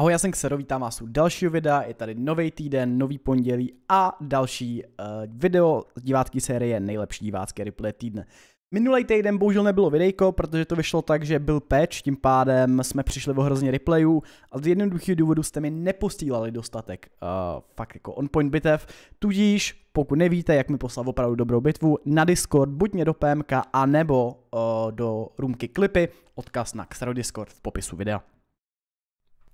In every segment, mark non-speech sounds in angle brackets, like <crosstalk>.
Ahoj, já jsem Ksero, vítám vás u dalšího videa, je tady nový týden, nový pondělí a další uh, video z divácký série Nejlepší divácké replay týdne. Minulý týden bohužel nebylo videjko, protože to vyšlo tak, že byl patch, tím pádem jsme přišli o hrozně replayů a z jednoduchého důvodu jste mi neposílali dostatek uh, fakt jako on-point bitev, tudíž pokud nevíte, jak mi poslal opravdu dobrou bitvu, na Discord, buď mě do PMK, nebo uh, do roomky klipy, odkaz na Xero Discord v popisu videa.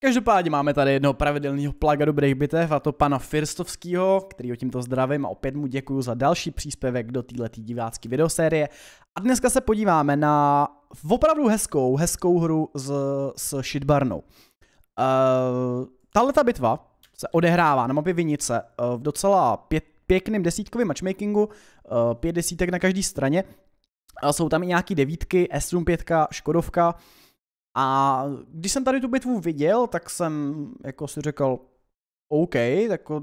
Každopádně máme tady jednoho pravidelného plaga dobrých bitev a to pana Firstovského, který o tímto zdravím a opět mu děkuji za další příspěvek do této divácké videosérie. A dneska se podíváme na opravdu hezkou, hezkou hru s, s Shitbarnou. Uh, eh, Tahle ta bitva se odehrává na mapě Vinice uh, v docela pět, pěkným desítkovým matchmakingu, uh, pět desítek na každé straně. Uh, jsou tam i nějaký devítky, s 5 Škodovka, uh, a když jsem tady tu bitvu viděl, tak jsem jako si řekl, OK, tak uh,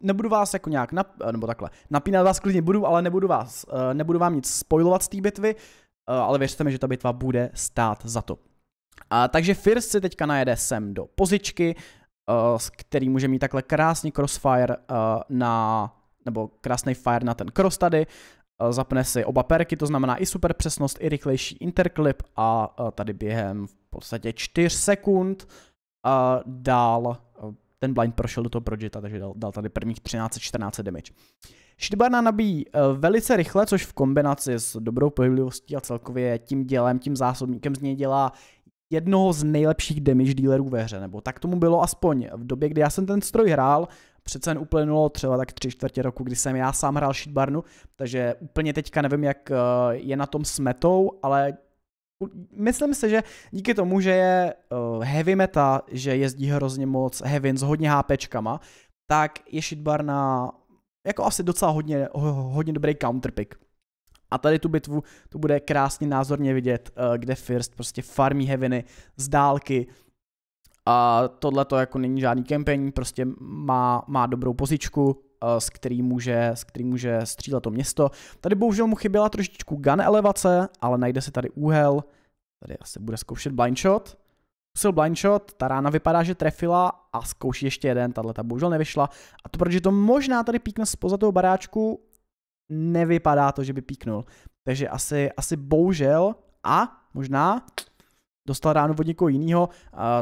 nebudu vás jako nějak, nap, eh, nebo takhle, napínat vás klidně budu, ale nebudu vás, uh, nebudu vám nic spojovat z té bitvy, uh, ale věřte mi, že ta bitva bude stát za to. A, takže First si teďka najede sem do pozičky, uh, který může mít takhle krásný crossfire uh, na, nebo krásný fire na ten cross tady, Eh, zapne si oba perky, to znamená i super přesnost, i rychlejší interklip a eh, tady během v podstatě 4 sekund a eh, dál ten blind prošel do toho projeta, takže dal, dal tady prvních 13-14 damage. Šidbarna nabíjí velice rychle, což v kombinaci s dobrou pohyblivostí a celkově tím dělem, tím zásobníkem z něj dělá jednoho z nejlepších damage dealerů ve hře, nebo tak tomu bylo aspoň v době, kdy já jsem ten stroj hrál, přece jen uplynulo třeba tak tři čtvrtě roku, kdy jsem já sám hrál Sheetbarnu, takže úplně teďka nevím, jak eh, je na tom smetou, ale myslím si, že díky tomu, že je eh, heavy meta, že jezdí hrozně moc heavy s hodně HPčkama, tak je Sheetbarna jako asi docela hodně, hodně dobrý counterpick. A tady tu bitvu tu bude krásně názorně vidět, eh, kde First prostě farmí heviny z dálky, a tohle to jako není žádný kempeň, prostě má, má dobrou pozičku, eh, s který, může, s který může střílet to město. Tady bohužel mu chyběla trošičku gun elevace, ale najde se tady úhel. Tady asi bude zkoušet blind shot. Zkusil blind shot, ta rána vypadá, že trefila a zkouší ještě jeden, tahle ta bohužel nevyšla. A to protože to možná tady píkne spoza toho baráčku, nevypadá to, že by píknul. Takže asi, asi bohužel a možná dostal ráno od někoho jiného,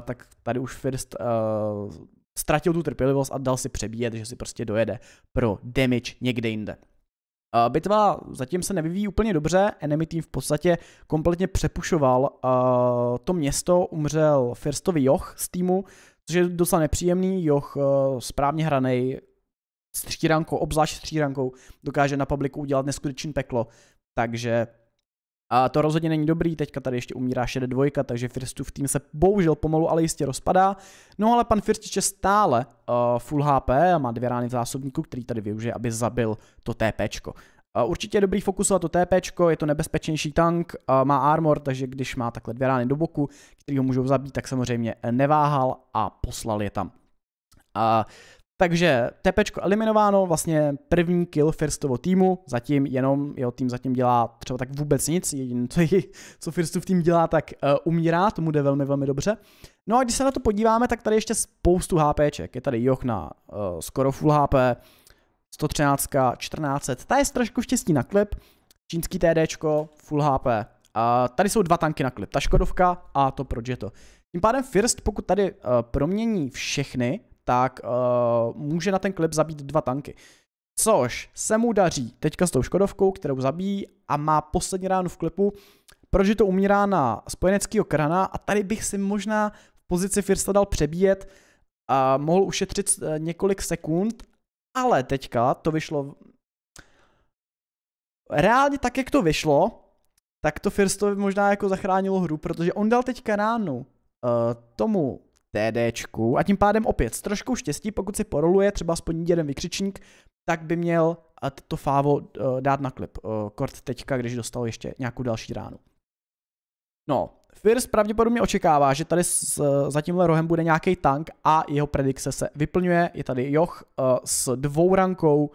tak tady už First uh, ztratil tu trpělivost a dal si přebíjet, že si prostě dojede pro damage někde jinde. Uh, bitva zatím se nevyvíjí úplně dobře, enemy team v podstatě kompletně přepušoval uh, to město, umřel Firstovi Joch z týmu, což je docela nepříjemný, Joch uh, správně hranej, střírankou, obzvlášť střírankou, dokáže na publiku udělat neskutečný peklo, takže a to rozhodně není dobrý, teďka tady ještě umírá šede dvojka, takže Firstův tým se bohužel pomalu, ale jistě rozpadá. No ale pan Firstič je stále uh, full HP a má dvě rány v zásobníku, který tady využije, aby zabil to TPčko. Eh, určitě je dobrý fokusovat to TP, je to nebezpečnější tank, eh, má armor, takže když má takhle dvě rány do boku, který ho můžou zabít, tak samozřejmě neváhal a poslal je tam. Takže tepečko eliminováno, vlastně první kill Firstovo týmu, zatím jenom jeho tým zatím dělá třeba tak vůbec nic, jediné, co, co Firstův tým dělá, tak uh, umírá, tomu jde velmi, velmi dobře. No a když se na to podíváme, tak tady ještě spoustu HPček, je tady Joch na uh, skoro full HP, 113, 14. ta je trošku štěstí na klip, čínský TDčko, full HP, uh, tady jsou dva tanky na klip, ta Škodovka a to proč je to. Tím pádem First, pokud tady uh, promění všechny, tak uh, může na ten klip zabít dva tanky. Což se mu daří teďka s tou Škodovkou, kterou zabíjí a má poslední ránu v klipu, protože to umírá na spojeneckého krana a tady bych si možná v pozici Firsta dal přebíjet a mohl ušetřit eh, několik sekund, ale teďka to vyšlo reálně tak, jak to vyšlo, tak to Firstovi možná jako zachránilo hru, protože on dal teďka ránu uh, tomu TDčku a tím pádem opět s trošku štěstí, pokud si poroluje třeba aspoň jeden vykřičník, tak by měl to fávo eh, dát na klip. Eh, kort teďka, když dostal ještě nějakou další ránu. No, First pravděpodobně očekává, že tady s, za tímhle rohem bude nějaký tank a jeho predikce se vyplňuje. Je tady Joch eh, s dvou rankou,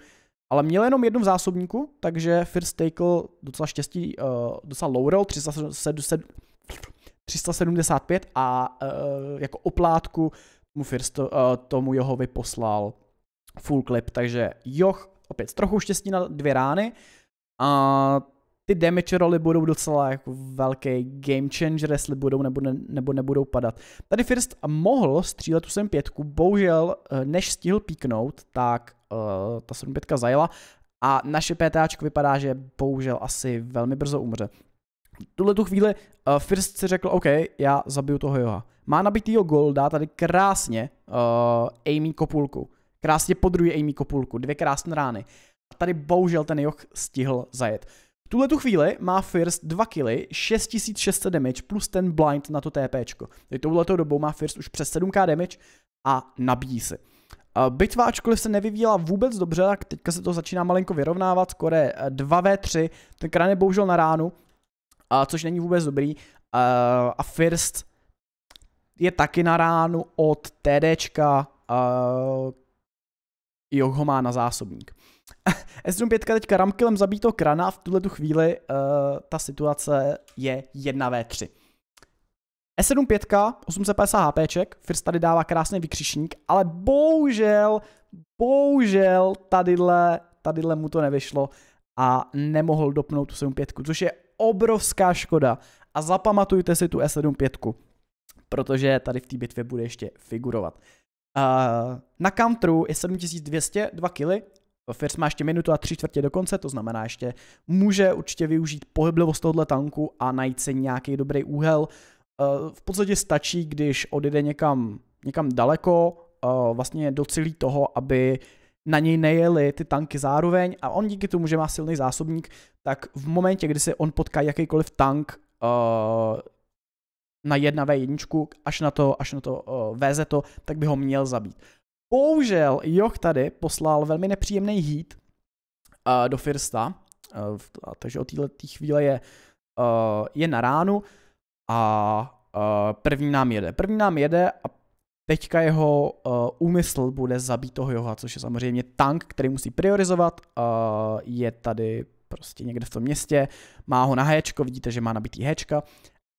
ale měl jenom jednu v zásobníku, takže First Takel docela štěstí, docela low roll, 377, 375 a uh, jako oplátku mu First, uh, tomu jeho vyposlal full clip, takže Joch opět trochu štěstí na dvě rány a ty damage roly budou docela jako velký game changer, jestli budou nebo, ne, nebo nebudou padat. Tady First mohl střílet tu pětku, bohužel eh, než stihl píknout, tak uh, ta 75 zajela a naše PTAčko vypadá, že bohužel asi velmi brzo umře tuhle tu chvíli uh, First si řekl, OK, já zabiju toho Joha. Má nabitýho Golda, tady krásně uh, Amy Kopulku. Krásně podruje Amy Kopulku, dvě krásné rány. A tady bohužel ten Joch stihl zajet. V tuhle tu chvíli má First 2 kily, 6600 damage plus ten blind na to TPčko. Teď touhle dobou má First už přes 7k damage a nabíjí si. Eh, Bitva, ačkoliv se nevyvíjela vůbec dobře, tak teďka se to začíná malinko vyrovnávat, kore 2v3, ten krán je bohužel na ránu, a což není vůbec dobrý. A, a First je taky na ránu od TDčka, uh, jo, ho má na zásobník. <laughs> s 5 teďka Ramkilem to Krana a v tuhle tu chvíli uh, ta situace je 1 v 3. E75, 850 HPček, First tady dává krásný vykřišník, ale bohužel, bohužel tadyhle, tadyhle mu to nevyšlo a nemohl dopnout tu 75, což je obrovská škoda. A zapamatujte si tu E75, protože tady v té bitvě bude ještě figurovat. Uh, na counteru je 7200, 2 kg, First má ještě minutu a tři čtvrtě do konce, to znamená ještě může určitě využít pohyblivost tohoto tanku a najít si nějaký dobrý úhel. E, v podstatě stačí, když odjede někam, někam daleko, e, vlastně docílí toho, aby na něj nejeli ty tanky zároveň a on díky tomu, že má silný zásobník, tak v momentě, kdy se on potká jakýkoliv tank uh, na 1v1 až na to, až na to uh, eh, VZ, to, tak by ho měl zabít. Bohužel Joch tady poslal velmi nepříjemný hit uh, eh, do Firsta, uh, takže od této tý chvíle je, uh, je na ránu a uh, první nám jede. První nám jede a Teďka jeho uh, úmysl bude zabít toho Joha, což je samozřejmě tank, který musí priorizovat. Uh, je tady prostě někde v tom městě, má ho na Hčko, vidíte, že má nabitý Hčka.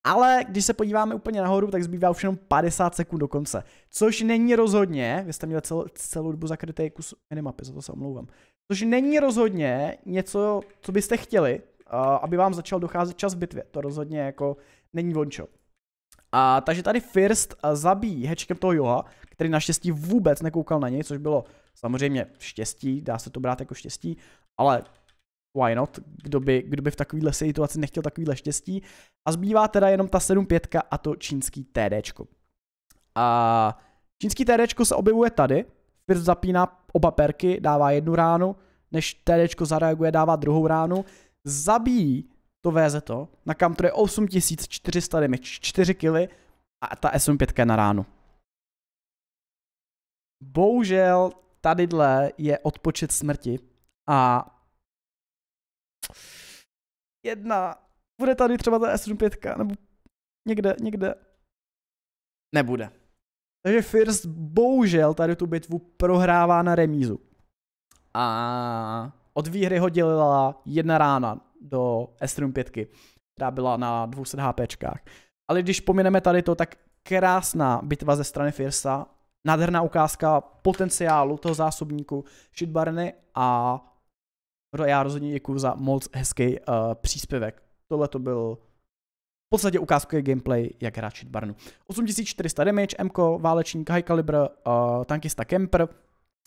Ale když se podíváme úplně nahoru, tak zbývá už jenom 50 sekund do konce. Což není rozhodně, vy jste měli cel, celou dobu zakrytý kus minimapy, za to se omlouvám. Což není rozhodně něco, co byste chtěli, uh, aby vám začal docházet čas v bitvě. To rozhodně jako není vončo. A takže tady First eh, zabíjí hečkem toho Joha, který naštěstí vůbec nekoukal na něj, což bylo samozřejmě štěstí, dá se to brát jako štěstí, ale why not, kdo by, kdo by v takovéhle situaci nechtěl takovýhle štěstí. A zbývá teda jenom ta 7.5 a to čínský TDčko. A čínský TDčko se objevuje tady, First zapíná oba perky, dává jednu ránu, než TDčko zareaguje, dává druhou ránu, zabíjí to VZ to, na Camtru je 8400 damage, 4 kily a ta SM5 je na ránu. Bohužel tadyhle je odpočet smrti a jedna, bude tady třeba ta SM5, nebo někde, někde nebude. Takže First bohužel tady tu bitvu prohrává na remízu. A od výhry ho dělila jedna rána do s 5, která byla na 200 HP. Ale když pomineme tady to, tak krásná bitva ze strany Firsa, nádherná ukázka potenciálu toho zásobníku Shitbarny a já rozhodně děkuji za moc hezký uh, příspěvek. Tohle to byl v podstatě ukázkový gameplay, jak hrát Shitbarnu. 8400 damage, MK, válečník, high caliber, uh, tankista Kemper.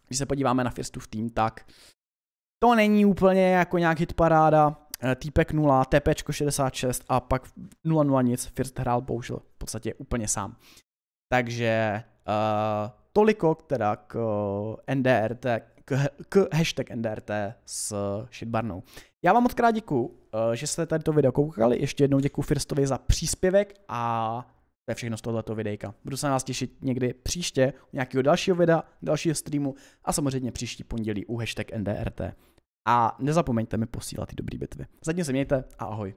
Když se podíváme na v tým, tak to není úplně jako nějak hit paráda. Eh, týpek 0, TP 66 a pak 0-0 nic, First hrál bohužel v podstatě úplně sám. Takže uh, toliko teda k eh, NDRT, k, k hashtag NDRT s shitbarnou. Já vám moc krát děkuju, že jste tady to video koukali, ještě jednou děkuji Firstovi za příspěvek a to je všechno z tohoto videjka. Budu se na vás těšit někdy příště u nějakého dalšího videa, dalšího streamu a samozřejmě příští pondělí u hashtag NDRT a nezapomeňte mi posílat ty dobrý bitvy. Zatím se mějte a ahoj.